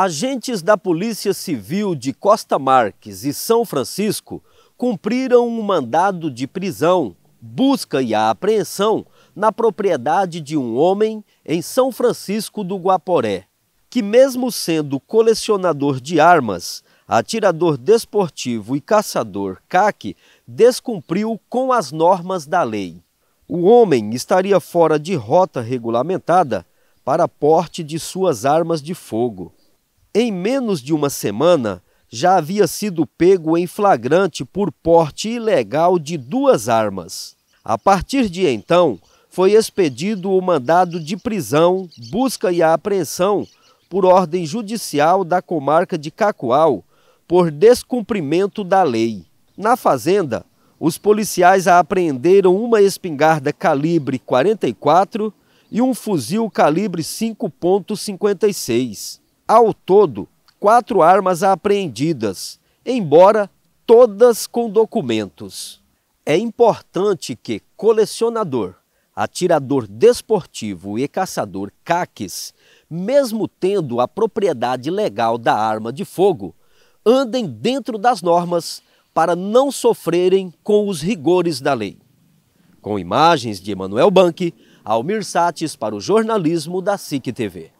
Agentes da Polícia Civil de Costa Marques e São Francisco cumpriram um mandado de prisão, busca e apreensão na propriedade de um homem em São Francisco do Guaporé, que, mesmo sendo colecionador de armas, atirador desportivo e caçador caque, descumpriu com as normas da lei. O homem estaria fora de rota regulamentada para porte de suas armas de fogo. Em menos de uma semana, já havia sido pego em flagrante por porte ilegal de duas armas. A partir de então, foi expedido o mandado de prisão, busca e apreensão por ordem judicial da comarca de Cacoal por descumprimento da lei. Na fazenda, os policiais apreenderam uma espingarda calibre 44 e um fuzil calibre 5.56. Ao todo, quatro armas apreendidas, embora todas com documentos. É importante que colecionador, atirador desportivo e caçador caques, mesmo tendo a propriedade legal da arma de fogo, andem dentro das normas para não sofrerem com os rigores da lei. Com imagens de Emanuel Banque, Almir Sates para o jornalismo da SIC TV.